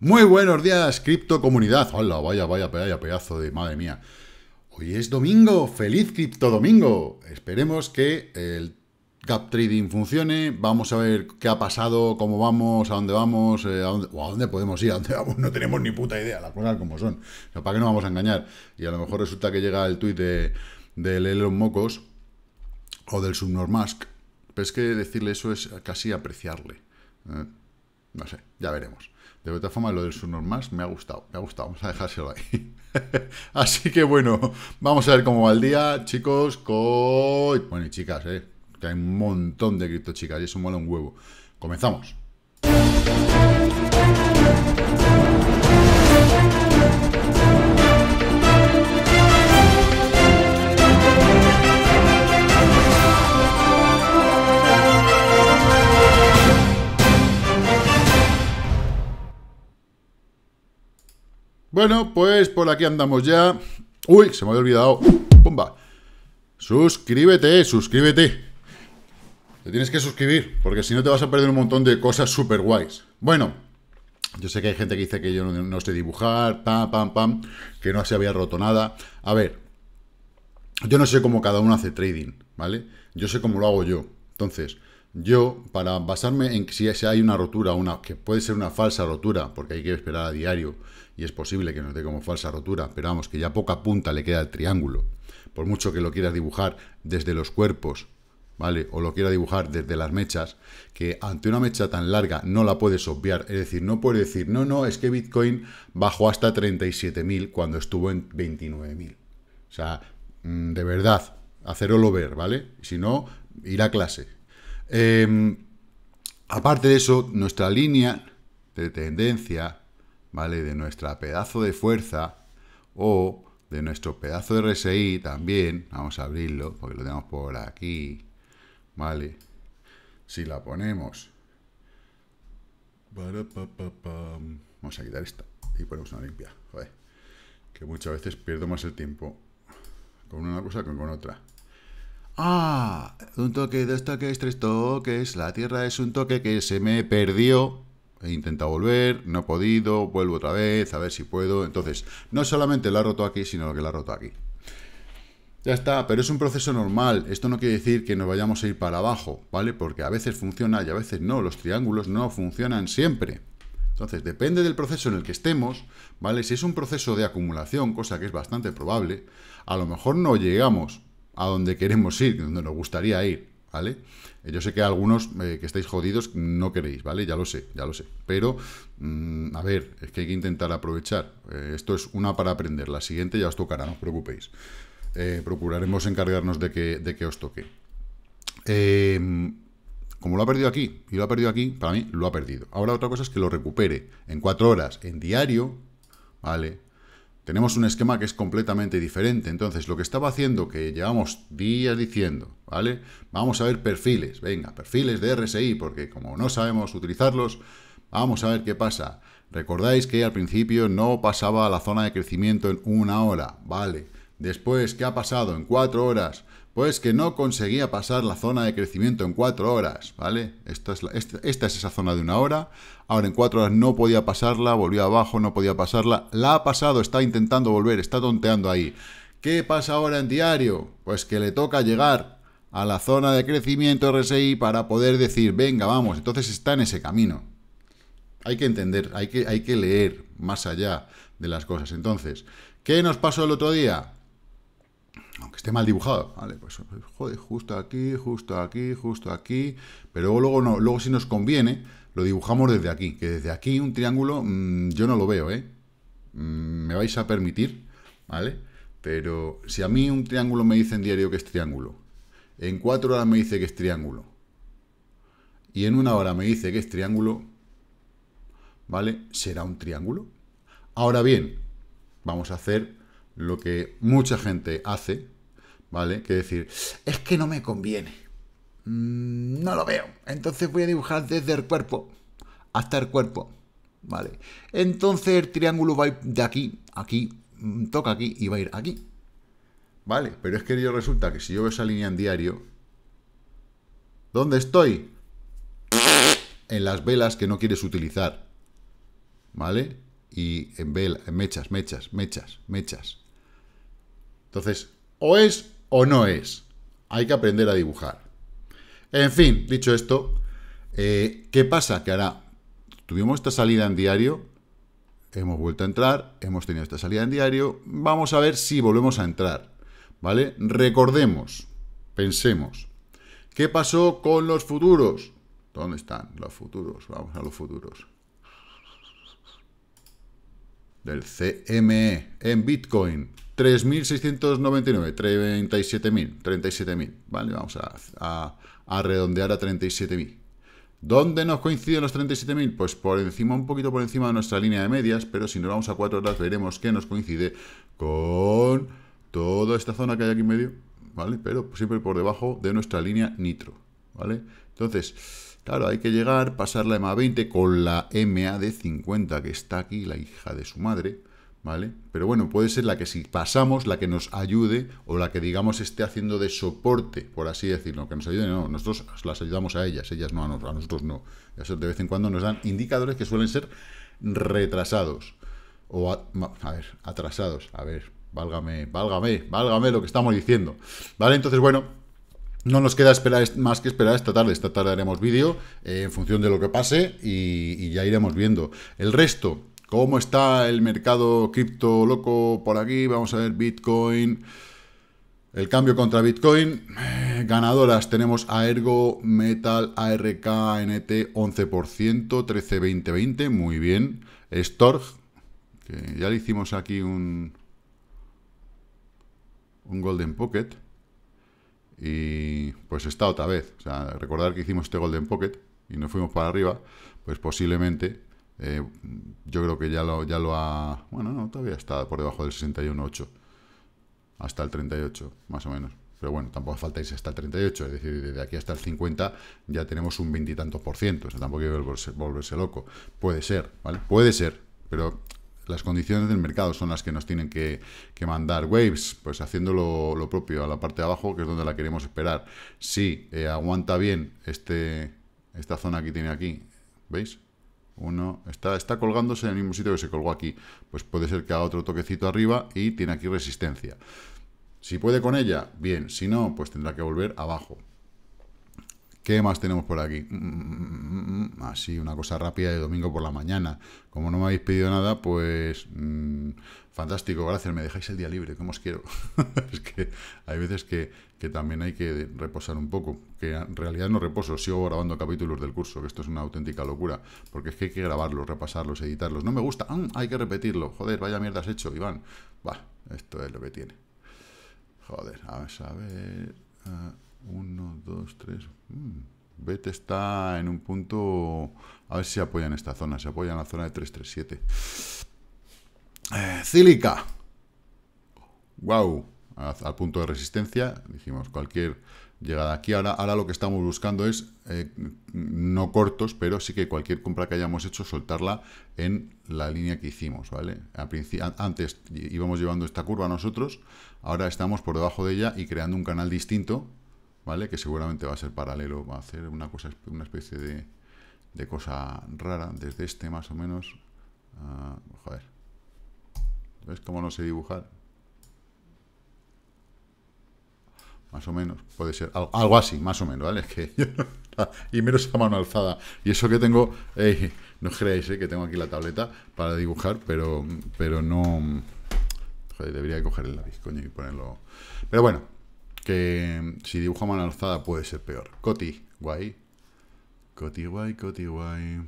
Muy buenos días, cripto comunidad. Hola, vaya, vaya, vaya pedazo de madre mía. Hoy es domingo, feliz cripto domingo. Esperemos que el gap trading funcione. Vamos a ver qué ha pasado, cómo vamos, a dónde vamos, eh, a, dónde, o a dónde podemos ir, a dónde vamos. No tenemos ni puta idea, las cosas como son. O ¿Para qué nos vamos a engañar? Y a lo mejor resulta que llega el tuit de, Elon Mocos o del Subnormask. Pero es que decirle eso es casi apreciarle. Eh, no sé, ya veremos. De otra forma, lo del subnormal me ha gustado, me ha gustado, vamos a dejárselo ahí. Así que bueno, vamos a ver cómo va el día, chicos, Bueno, y chicas, eh, que hay un montón de cripto chicas y eso mola un huevo. Comenzamos. Bueno, pues por aquí andamos ya. Uy, se me había olvidado. ¡Pumba! Suscríbete, suscríbete. Te tienes que suscribir, porque si no te vas a perder un montón de cosas súper guays. Bueno, yo sé que hay gente que dice que yo no, sé dibujar, pam, pam, pam, que no se había roto nada. A ver, yo no sé cómo cada uno hace trading, ¿vale? Yo sé cómo lo hago yo. Entonces, yo, para basarme en que si hay una rotura, una, que puede ser una falsa rotura, porque hay que esperar a diario y es posible que nos dé como falsa rotura, pero vamos, que ya poca punta le queda al triángulo. Por mucho que lo quieras dibujar desde los cuerpos, ¿vale? O lo quiera dibujar desde las mechas, que ante una mecha tan larga no la puedes obviar. Es decir, no puedes decir, no, no, es que Bitcoin bajó hasta 37.000 cuando estuvo en 29.000. O sea, mm, de verdad, hacerlo ver, ¿vale? Si no, ir a clase. Em, aparte de eso, nuestra línea de tendencia, ¿vale? De nuestra pedazo de fuerza o de nuestro pedazo de RSI también, vamos a abrirlo porque lo tenemos por aquí, ¿vale? Si la ponemos... Vamos a quitar esta y ponemos una limpia, joder. Que muchas veces pierdo más el tiempo con una cosa que con otra. Ah, un toque, dos toques, tres toques. La tierra es un toque que se me perdió. He intentado volver, no he podido, vuelvo otra vez, a ver si puedo. Entonces, no solamente la ha roto aquí, sino que la ha roto aquí. Ya está, pero es un proceso normal. Esto no quiere decir que nos vayamos a ir para abajo, ¿vale? Porque a veces funciona y a veces no. Los triángulos no funcionan siempre. Entonces, depende del proceso en el que estemos, ¿vale? Si es un proceso de acumulación, cosa que es bastante probable, a lo mejor no llegamos, a donde queremos ir, donde nos gustaría ir, ¿vale? Eh, yo sé que algunos eh, que estáis jodidos no queréis, ¿vale? Ya lo sé, ya lo sé. Pero, mm, a ver, es que hay que intentar aprovechar. Eh, esto es una para aprender. La siguiente ya os tocará, no os preocupéis. procuraremos encargarnos de que, de que os toque. Em, como lo ha perdido aquí, y lo ha perdido aquí, para mí lo ha perdido. Ahora otra cosa es que lo recupere en cuatro horas, en diario, ¿vale? tenemos un esquema que es completamente diferente. Entonces, lo que estaba haciendo, que llevamos días diciendo, ¿vale? Vamos a ver perfiles, venga, perfiles de RSI, porque como no sabemos utilizarlos, vamos a ver qué pasa. Recordáis que al principio no pasaba a la zona de crecimiento en una hora, ¿vale? Después, ¿qué ha pasado? En cuatro horas pues que no conseguía pasar la zona de crecimiento en cuatro horas, ¿vale? Este, esta es, esa zona de una hora, ahora en cuatro horas no podía pasarla, volvió abajo, no podía pasarla, la ha pasado, está intentando volver, está tonteando ahí. ¿Qué pasa ahora en diario? Pues que le toca llegar a la zona de crecimiento RSI para poder decir, venga, vamos, entonces está en ese camino. Hay que entender, hay que, hay que leer más allá de las cosas. Entonces, ¿qué nos pasó el otro día? aunque esté mal dibujado, vale, pues, pues joder, justo aquí, justo aquí, justo aquí, pero luego, no, luego si nos conviene, lo dibujamos desde aquí, que desde aquí un triángulo mm, yo no lo veo, ¿eh? Mm, me vais a permitir, ¿vale? Pero si a mí un triángulo me dice en diario que es triángulo, en cuatro horas me dice que es triángulo, y en una hora me dice que es triángulo, ¿vale? ¿Será un triángulo? Ahora bien, vamos a hacer lo que mucha gente hace, ¿vale? Que decir, es que no me conviene, mm, no lo veo, entonces voy a dibujar desde el cuerpo hasta el cuerpo, ¿vale? Entonces el triángulo va de aquí, aquí, mm, toca aquí y va a ir aquí, ¿vale? Pero es que resulta que si yo veo esa línea en diario, ¿dónde estoy? En las velas que no quieres utilizar, ¿vale? Y en, velas, en mechas, mechas, mechas, mechas, entonces, o es o no es. Hay que aprender a dibujar. En fin, dicho esto, eh, ¿qué pasa? Que hará? tuvimos esta salida en diario, hemos vuelto a entrar, hemos tenido esta salida en diario, vamos a ver si volvemos a entrar, ¿vale? Recordemos, pensemos, ¿qué pasó con los futuros? ¿Dónde están los futuros? Vamos a los futuros del CME en Bitcoin, 3.699, 37.000, 37.000, ¿vale? Vamos a, redondear a 37.000. ¿Dónde nos coinciden los 37.000? Pues por encima, un poquito por encima de nuestra línea de medias, pero si nos vamos a 4 horas veremos que nos coincide con toda esta zona que hay aquí en medio, ¿vale? Pero siempre por debajo de nuestra línea nitro, ¿vale? Entonces, Claro, hay que llegar, pasar la ma 20 con la MA de 50, que está aquí, la hija de su madre, ¿vale? Pero bueno, puede ser la que si pasamos, la que nos ayude o la que, digamos, esté haciendo de soporte, por así decirlo, que nos ayude, no, nosotros las ayudamos a ellas, ellas no, a nosotros, no. de vez en cuando nos dan indicadores que suelen ser retrasados o, a ver, atrasados, a ver, válgame, válgame, válgame lo que estamos diciendo, ¿vale? Entonces, bueno, no nos queda esperar más que esperar esta tarde. Esta tarde haremos vídeo eh, en función de lo que pase y, ya iremos viendo. El resto, ¿cómo está el mercado cripto loco por aquí? Vamos a ver Bitcoin. El cambio contra Bitcoin. Eh, ganadoras tenemos Ergo, Metal, ARK, NT 11%, 13, 20, 20. Muy bien. Storg, ya le hicimos aquí un, un Golden Pocket y pues está otra vez. O sea, recordar que hicimos este Golden Pocket y nos fuimos para arriba, pues posiblemente eh, yo creo que ya lo, ya lo ha... Bueno, no, todavía está por debajo del 61.8 hasta el 38, más o menos. Pero bueno, tampoco falta irse hasta el 38, es decir, desde aquí hasta el 50 ya tenemos un veintitantos por ciento, o sea, tampoco hay que volverse, volverse loco. Puede ser, ¿vale? Puede ser, pero las condiciones del mercado son las que nos tienen que, mandar Waves, pues haciendo lo, propio a la parte de abajo, que es donde la queremos esperar. Si eh, aguanta bien este, esta zona que tiene aquí, ¿veis? Uno está, está colgándose en el mismo sitio que se colgó aquí. Pues puede ser que haga otro toquecito arriba y tiene aquí resistencia. Si puede con ella, bien. Si no, pues tendrá que volver abajo. ¿Qué más tenemos por aquí? Mm, mm, mm, así, ah, una cosa rápida de domingo por la mañana. Como no me habéis pedido nada, pues fantástico, gracias, me dejáis el día libre, como os quiero. es que hay veces que, también hay que reposar un poco, que en realidad no reposo, sigo grabando capítulos del curso, que esto es una auténtica locura, porque es que hay que grabarlos, repasarlos, editarlos. No me gusta, ¡ah! hay que repetirlo, joder, vaya mierda has hecho, Iván. Va, esto es lo que tiene. Joder, a ver, a ah, ver... 1, 2, 3. Bet está en un punto... A ver si se apoya en esta zona. Se apoya en la zona de 337. Eh, Cílica. Wow. Al, punto de resistencia. Dijimos, cualquier llegada aquí. Ahora, lo que estamos buscando es, eh, no cortos, pero sí que cualquier compra que hayamos hecho, soltarla en la línea que hicimos, ¿vale? A antes íbamos llevando esta curva nosotros. Ahora estamos por debajo de ella y creando un canal distinto que seguramente va a ser paralelo, va a hacer una, cosa, una especie de, cosa rara, desde este más o menos. a ah, joder. ¿Ves cómo no sé dibujar? Más o menos, puede ser. Algo, así, más o menos, ¿vale? que y menos a mano alzada. Y eso que tengo, eh, no creáis eh, que tengo aquí la tableta para dibujar, pero, pero no... Joder, debería coger el lápiz, coño, y ponerlo... Pero bueno, que si dibujo a mano alzada puede ser peor. Coti, guay. Coti, guay, Coti, guay.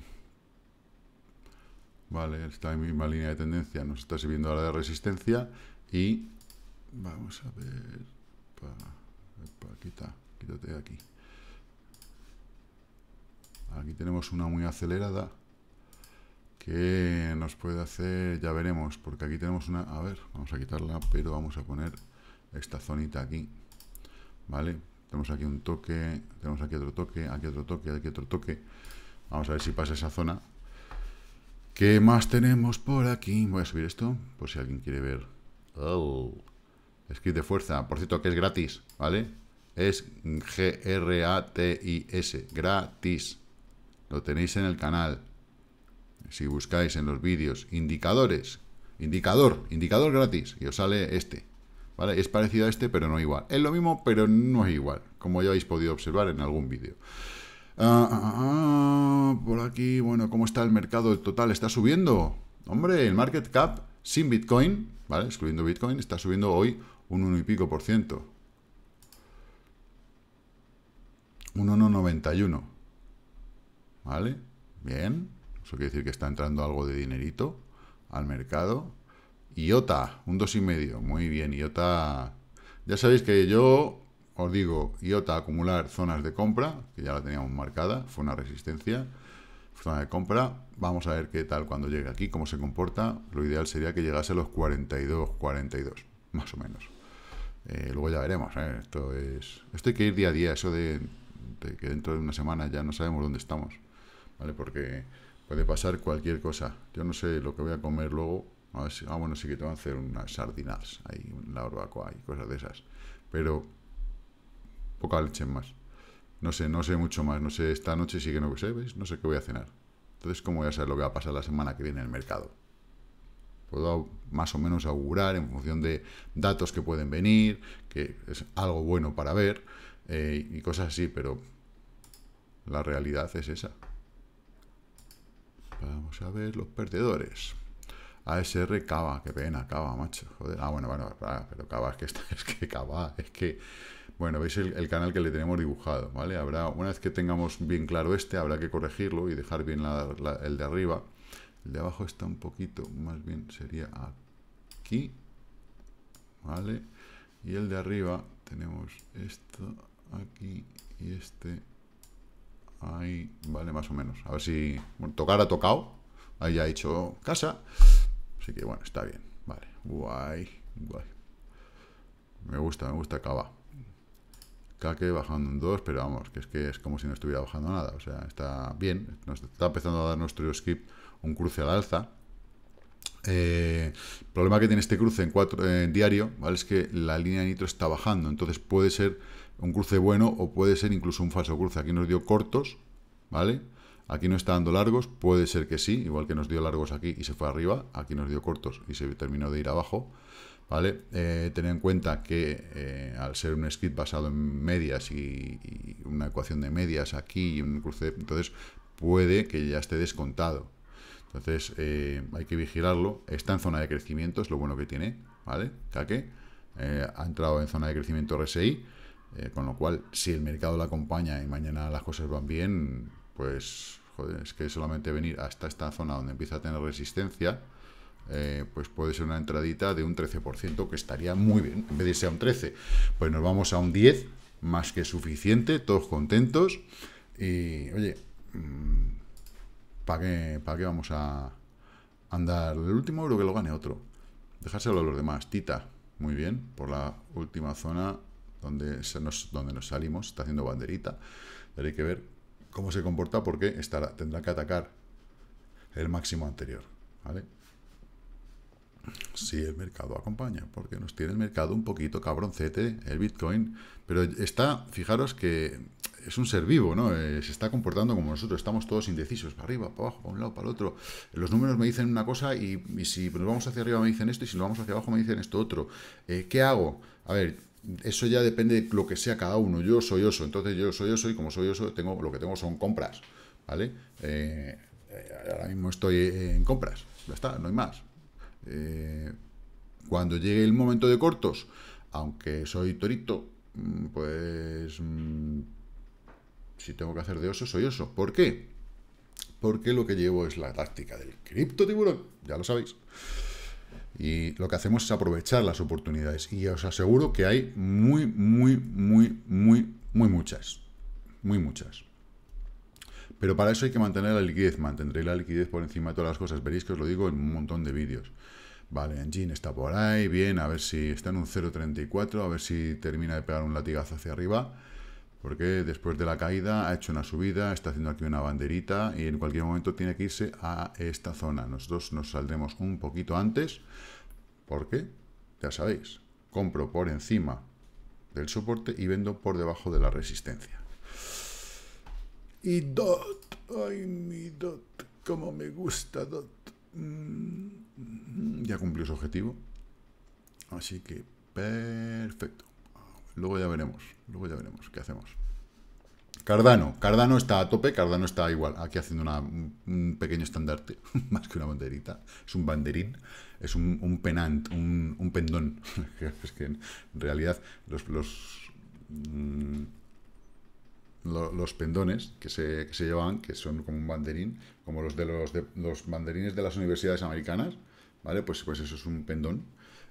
Vale, esta misma línea de tendencia nos está sirviendo ahora de resistencia. Y vamos a ver... quítate de aquí. Aquí tenemos una muy acelerada que nos puede hacer, ya veremos, porque aquí tenemos una... A ver, vamos a quitarla, pero vamos a poner esta zonita aquí ¿vale? Tenemos aquí un toque, tenemos aquí otro toque, aquí otro toque, aquí otro toque. Vamos a ver si pasa esa zona. ¿Qué más tenemos por aquí? Voy a subir esto, por si alguien quiere ver. Oh. Script de fuerza, por cierto, que es gratis, ¿vale? Es G-R-A-T-I-S, gratis. Lo tenéis en el canal. Si buscáis en los vídeos, indicadores, indicador, indicador gratis, y os sale este. Es parecido a este, pero no igual. Es lo mismo, pero no es igual, como ya habéis podido observar en algún vídeo. Ah, ah, ah, por aquí, bueno, ¿cómo está el mercado? El total está subiendo. Hombre, el market cap sin Bitcoin, ¿vale? Excluyendo Bitcoin, está subiendo hoy un 1 y pico por ciento. Un 1,91. ¿Vale? Bien. Eso quiere decir que está entrando algo de dinerito al mercado. Iota, un 2,5. Muy bien, Iota. Ya sabéis que yo os digo, Iota acumular zonas de compra, que ya la teníamos marcada, fue una resistencia, zona de compra. Vamos a ver qué tal cuando llegue aquí, cómo se comporta. Lo ideal sería que llegase a los 42, 42, más o menos. Eh, luego ya veremos, ¿eh? esto es esto hay que ir día a día, eso de, de, que dentro de una semana ya no sabemos dónde estamos, ¿vale? Porque puede pasar cualquier cosa. Yo no sé lo que voy a comer luego, a ah, bueno, sí que te van a hacer unas sardinas ahí, la barbacoa y cosas de esas. Pero poca leche más. No sé, no sé mucho más. No sé, esta noche sí que no sé, ¿Veis? No sé qué voy a cenar. Entonces, ¿cómo voy a saber lo que va a pasar la semana que viene en el mercado? Puedo más o menos augurar en función de datos que pueden venir, que es algo bueno para ver eh, y cosas así, pero la realidad es esa. Vamos a ver los perdedores. ASR Cava, qué pena, Cava, macho. Joder. Ah, bueno, bueno, ah, pero Cava es que es que Cava, es que. Bueno, veis el, canal que le tenemos dibujado, ¿vale? Habrá, una vez que tengamos bien claro este, habrá que corregirlo y dejar bien el de arriba. El de abajo está un poquito, más bien sería aquí, ¿vale? Y el de arriba tenemos esto aquí y este ahí, ¿vale? Más o menos. A ver si bueno, tocar ha tocado, ahí ha hecho casa, que bueno, está bien. Vale, guay, Me gusta, me gusta acaba caque bajando en dos pero vamos, que es que es como si no estuviera bajando nada. O sea, está bien. Nos está empezando a dar nuestro script un cruce al alza. Eh, el problema que tiene este cruce en, cuatro, en diario, ¿vale? Es que la línea de nitro está bajando. Entonces puede ser un cruce bueno o puede ser incluso un falso cruce. Aquí nos dio cortos, ¿vale? vale Aquí no está dando largos, puede ser que sí, igual que nos dio largos aquí y se fue arriba, aquí nos dio cortos y se terminó de ir abajo. ¿Vale? Eh, tener en cuenta que eh, al ser un script basado en medias y, una ecuación de medias aquí y un cruce, entonces puede que ya esté descontado. Entonces eh, hay que vigilarlo. Está en zona de crecimiento, es lo bueno que tiene, ¿vale? ha entrado en zona de crecimiento RSI, con lo cual si el mercado la acompaña y mañana las cosas van bien, pues es que solamente venir hasta esta zona donde empieza a tener resistencia, eh, pues puede ser una entradita de un 13%, que estaría muy bien, en vez de irse a un 13, pues nos vamos a un 10, más que suficiente, todos contentos, y oye, mm, ¿para qué, vamos a andar el último creo que lo gane otro? Dejárselo a los demás, Tita, muy bien, por la última zona donde, nos, donde nos salimos, está haciendo banderita, pero hay que ver cómo se comporta porque estará, tendrá que atacar el máximo anterior. ¿vale? Si el mercado acompaña, porque nos tiene el mercado un poquito cabroncete, el Bitcoin, pero está, fijaros que es un ser vivo, ¿no? Eh, se está comportando como nosotros, estamos todos indecisos, para arriba, para abajo, para un lado, para el otro. Los números me dicen una cosa y, si nos vamos hacia arriba me dicen esto y si nos vamos hacia abajo me dicen esto otro. Eh, ¿Qué hago? A ver, eso ya depende de lo que sea cada uno. Yo soy oso, entonces yo soy oso y como soy oso, tengo, lo que tengo son compras, ¿vale? Eh, eh, ahora mismo estoy en compras, ya está, no hay más. Eh, cuando llegue el momento de cortos, aunque soy torito, mm, pues mm, si tengo que hacer de oso, soy oso. ¿Por qué? Porque lo que llevo es la táctica del cripto tiburón, ya lo sabéis. Y lo que hacemos es aprovechar las oportunidades. Y os aseguro que hay muy, muy, muy, muy, muy muchas. Muy muchas. Pero para eso hay que mantener la liquidez. Mantendré la liquidez por encima de todas las cosas. Veréis que os lo digo en un montón de vídeos. Vale, Engine está por ahí, bien, a ver si está en un 0.34, a ver si termina de pegar un latigazo hacia arriba porque después de la caída ha hecho una subida, está haciendo aquí una banderita y en cualquier momento tiene que irse a esta zona. Nosotros nos saldremos un poquito antes porque, ya sabéis, compro por encima del soporte y vendo por debajo de la resistencia. Y DOT, ay mi DOT, como me gusta DOT. Mm, mm, mm, ya cumplió su objetivo. Así que perfecto. Luego ya veremos, luego ya veremos qué hacemos. Cardano, Cardano está a tope, Cardano está igual, aquí haciendo una, un pequeño estandarte, más que una banderita, es un banderín, es un, un penant, un, pendón, es que en realidad los, los, mm, los pendones que se, llevan, que son como un banderín, como los de los, de, los banderines de las universidades americanas, ¿vale? Pues, pues eso es un pendón,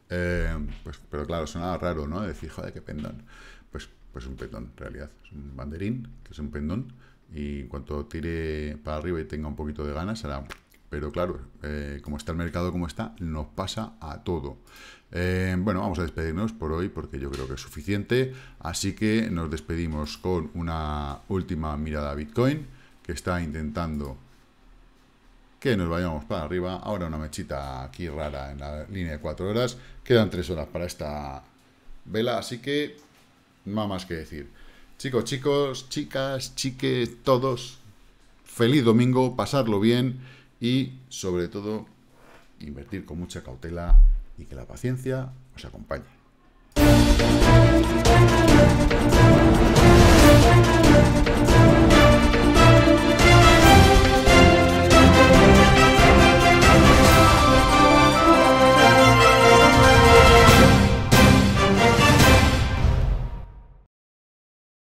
eh, pues, pero claro, sonaba raro, ¿no? Decir, joder, qué pendón. Pues, pues un pendón, en realidad. Es un banderín, que es un pendón. Y cuanto tire para arriba y tenga un poquito de ganas, será... Pero claro, eh, como está el mercado como está, nos pasa a todo. Eh, bueno, vamos a despedirnos por hoy porque yo creo que es suficiente. Así que nos despedimos con una última mirada a Bitcoin que está intentando que nos vayamos para arriba. Ahora una mechita aquí rara en la línea de cuatro horas. Quedan tres horas para esta vela, así que nada más que decir. Chicos, chicos, chicas, chiques, todos, feliz domingo, pasarlo bien y sobre todo invertir con mucha cautela y que la paciencia os acompañe.